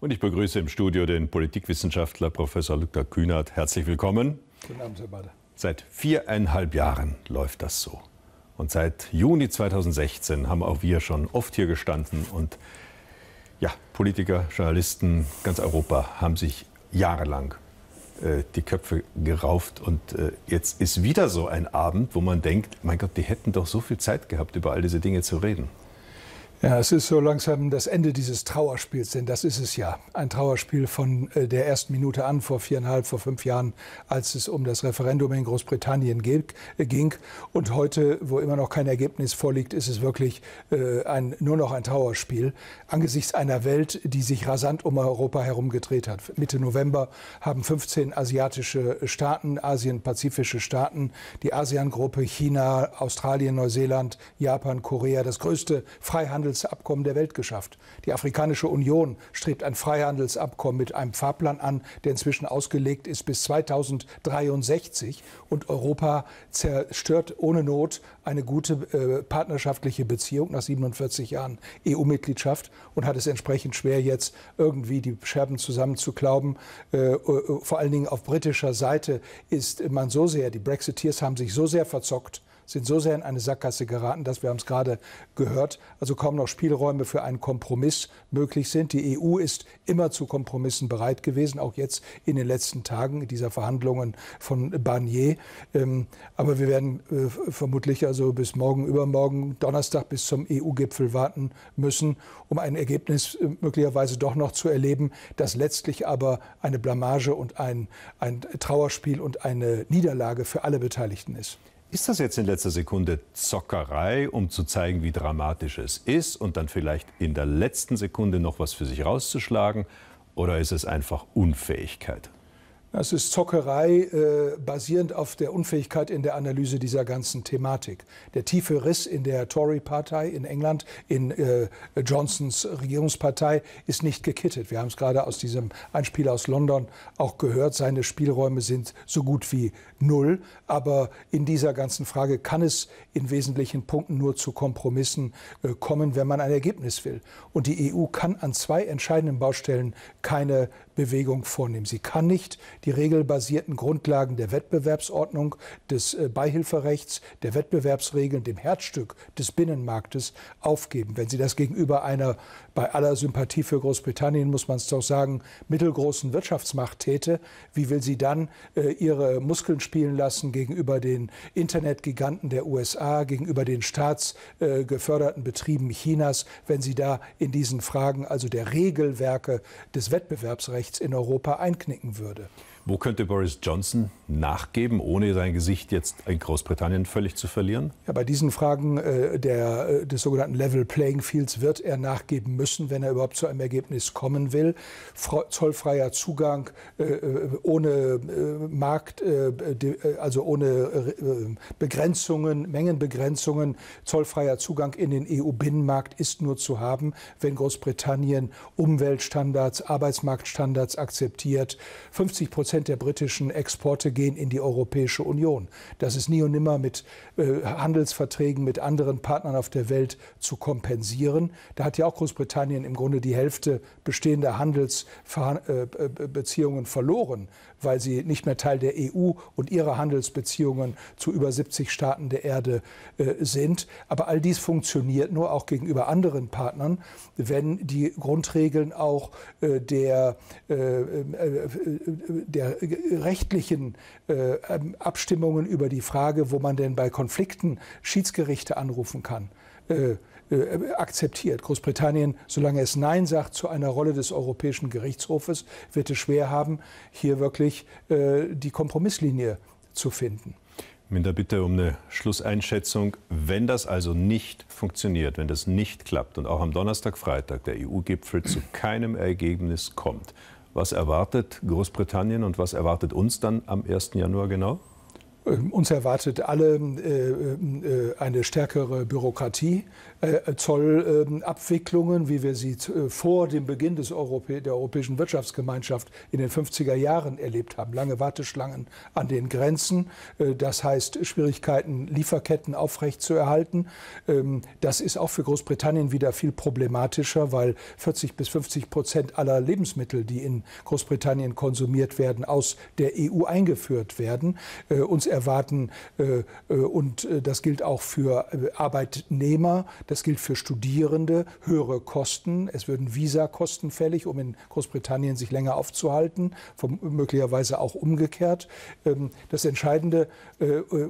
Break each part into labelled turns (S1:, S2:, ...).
S1: Und ich begrüße im Studio den Politikwissenschaftler Professor Dr. Kühnert. Herzlich willkommen.
S2: Guten Abend, Herr Bader.
S1: Seit viereinhalb Jahren läuft das so. Und seit Juni 2016 haben auch wir schon oft hier gestanden. Und ja, Politiker, Journalisten, ganz Europa haben sich jahrelang äh, die Köpfe gerauft. Und äh, jetzt ist wieder so ein Abend, wo man denkt, mein Gott, die hätten doch so viel Zeit gehabt, über all diese Dinge zu reden.
S2: Ja, es ist so langsam das Ende dieses Trauerspiels, denn das ist es ja. Ein Trauerspiel von äh, der ersten Minute an, vor viereinhalb, vor fünf Jahren, als es um das Referendum in Großbritannien äh, ging. Und heute, wo immer noch kein Ergebnis vorliegt, ist es wirklich äh, ein, nur noch ein Trauerspiel angesichts einer Welt, die sich rasant um Europa herumgedreht hat. Mitte November haben 15 asiatische Staaten, asien-pazifische Staaten, die ASEAN-Gruppe, China, Australien, Neuseeland, Japan, Korea, das größte Freihandel Freihandelsabkommen der Welt geschafft. Die Afrikanische Union strebt ein Freihandelsabkommen mit einem Fahrplan an, der inzwischen ausgelegt ist bis 2063. Und Europa zerstört ohne Not eine gute äh, partnerschaftliche Beziehung nach 47 Jahren EU-Mitgliedschaft und hat es entsprechend schwer, jetzt irgendwie die Scherben zusammenzuklauben. Äh, äh, vor allen Dingen auf britischer Seite ist man so sehr, die Brexiteers haben sich so sehr verzockt, sind so sehr in eine Sackgasse geraten, dass wir haben es gerade gehört, also kaum noch Spielräume für einen Kompromiss möglich sind. Die EU ist immer zu Kompromissen bereit gewesen, auch jetzt in den letzten Tagen dieser Verhandlungen von Barnier. Ähm, aber wir werden äh, vermutlich also bis morgen, übermorgen, Donnerstag bis zum EU-Gipfel warten müssen, um ein Ergebnis äh, möglicherweise doch noch zu erleben, das letztlich aber eine Blamage und ein, ein Trauerspiel und eine Niederlage für alle Beteiligten ist.
S1: Ist das jetzt in letzter Sekunde Zockerei, um zu zeigen, wie dramatisch es ist und dann vielleicht in der letzten Sekunde noch was für sich rauszuschlagen? Oder ist es einfach Unfähigkeit?
S2: Das ist Zockerei, äh, basierend auf der Unfähigkeit in der Analyse dieser ganzen Thematik. Der tiefe Riss in der Tory-Partei in England, in äh, Johnsons Regierungspartei, ist nicht gekittet. Wir haben es gerade aus diesem Einspiel aus London auch gehört. Seine Spielräume sind so gut wie null. Aber in dieser ganzen Frage kann es in wesentlichen Punkten nur zu Kompromissen äh, kommen, wenn man ein Ergebnis will. Und die EU kann an zwei entscheidenden Baustellen keine Bewegung vornehmen. Sie kann nicht die regelbasierten Grundlagen der Wettbewerbsordnung, des äh, Beihilferechts, der Wettbewerbsregeln, dem Herzstück des Binnenmarktes aufgeben. Wenn sie das gegenüber einer, bei aller Sympathie für Großbritannien, muss man es doch sagen, mittelgroßen Wirtschaftsmacht täte, wie will sie dann äh, ihre Muskeln spielen lassen gegenüber den Internetgiganten der USA, gegenüber den staatsgeförderten äh, Betrieben Chinas, wenn sie da in diesen Fragen, also der Regelwerke des Wettbewerbsrechts, rechts in Europa einknicken würde.
S1: Wo könnte Boris Johnson nachgeben, ohne sein Gesicht jetzt in Großbritannien völlig zu verlieren?
S2: Ja, bei diesen Fragen äh, der, äh, des sogenannten Level Playing Fields wird er nachgeben müssen, wenn er überhaupt zu einem Ergebnis kommen will. Fre zollfreier Zugang äh, äh, ohne äh, Markt, äh, de, also ohne Begrenzungen, Mengenbegrenzungen, zollfreier Zugang in den EU-Binnenmarkt ist nur zu haben, wenn Großbritannien Umweltstandards, Arbeitsmarktstandards akzeptiert. 50 Prozent Prozent der britischen Exporte gehen in die Europäische Union. Das ist nie und nimmer mit äh, Handelsverträgen mit anderen Partnern auf der Welt zu kompensieren. Da hat ja auch Großbritannien im Grunde die Hälfte bestehender Handelsbeziehungen äh, verloren, weil sie nicht mehr Teil der EU und ihrer Handelsbeziehungen zu über 70 Staaten der Erde äh, sind. Aber all dies funktioniert nur auch gegenüber anderen Partnern, wenn die Grundregeln auch äh, der, äh, äh, der der äh, rechtlichen äh, ähm, Abstimmungen über die Frage, wo man denn bei Konflikten Schiedsgerichte anrufen kann, äh, äh, akzeptiert. Großbritannien, solange es Nein sagt zu einer Rolle des Europäischen Gerichtshofes, wird es schwer haben, hier wirklich äh, die Kompromisslinie zu finden.
S1: Mit der Bitte um eine Schlusseinschätzung, wenn das also nicht funktioniert, wenn das nicht klappt und auch am Donnerstag, Freitag der EU-Gipfel zu keinem Ergebnis kommt, was erwartet Großbritannien und was erwartet uns dann am 1. Januar genau?
S2: Ähm, uns erwartet alle ähm, äh, ähm, äh, eine stärkere Bürokratie, äh, Zollabwicklungen, wie wir sie vor dem Beginn des Europä der Europäischen Wirtschaftsgemeinschaft in den 50er Jahren erlebt haben. Lange Warteschlangen an den Grenzen, das heißt Schwierigkeiten, Lieferketten aufrechtzuerhalten. das ist auch für Großbritannien wieder viel problematischer, weil 40 bis 50 Prozent aller Lebensmittel, die in Großbritannien konsumiert werden, aus der EU eingeführt werden. Uns erwarten. Äh, äh, und äh, das gilt auch für Arbeitnehmer, das gilt für Studierende, höhere Kosten. Es würden Visakosten fällig, um in Großbritannien sich länger aufzuhalten, möglicherweise auch umgekehrt. Ähm, das Entscheidende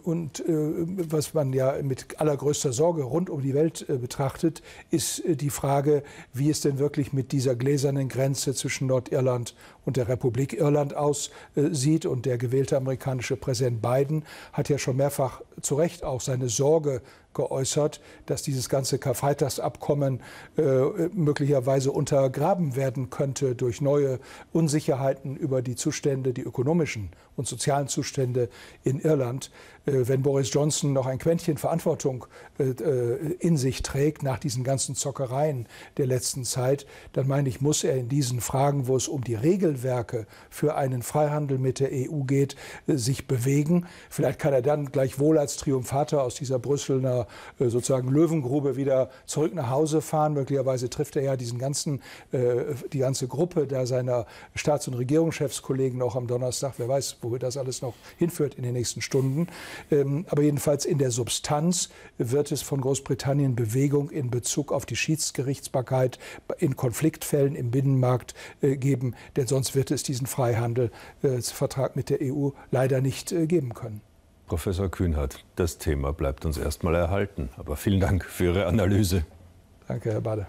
S2: und was man ja mit allergrößter Sorge rund um die Welt betrachtet, ist die Frage, wie es denn wirklich mit dieser gläsernen Grenze zwischen Nordirland und der Republik Irland aussieht. Und der gewählte amerikanische Präsident Biden Biden hat ja schon mehrfach zu Recht auch seine Sorge geäußert, dass dieses ganze Karfreitagsabkommen äh, möglicherweise untergraben werden könnte durch neue Unsicherheiten über die Zustände, die ökonomischen und sozialen Zustände in Irland. Äh, wenn Boris Johnson noch ein Quäntchen Verantwortung äh, äh in sich trägt nach diesen ganzen Zockereien der letzten Zeit, dann meine ich, muss er in diesen Fragen, wo es um die Regelwerke für einen Freihandel mit der EU geht, äh, sich bewegen. Vielleicht kann er dann gleichwohl als Triumphator aus dieser Brüsseler äh, sozusagen Löwengrube wieder zurück nach Hause fahren. Möglicherweise trifft er ja diesen ganzen, äh, die ganze Gruppe da seiner Staats- und Regierungschefskollegen auch am Donnerstag. Wer weiß, wo das alles noch hinführt in den nächsten Stunden. Ähm, aber jedenfalls in der Substanz wird es von Großbritannien Bewegung in Bezug auf die Schiedsgerichtsbarkeit in Konfliktfällen im Binnenmarkt äh, geben. Denn sonst wird es diesen Freihandelsvertrag mit der EU leider nicht geben können.
S1: Professor Kühnhardt, das Thema bleibt uns erstmal erhalten. Aber vielen Dank für Ihre Analyse.
S2: Danke, Herr Bader.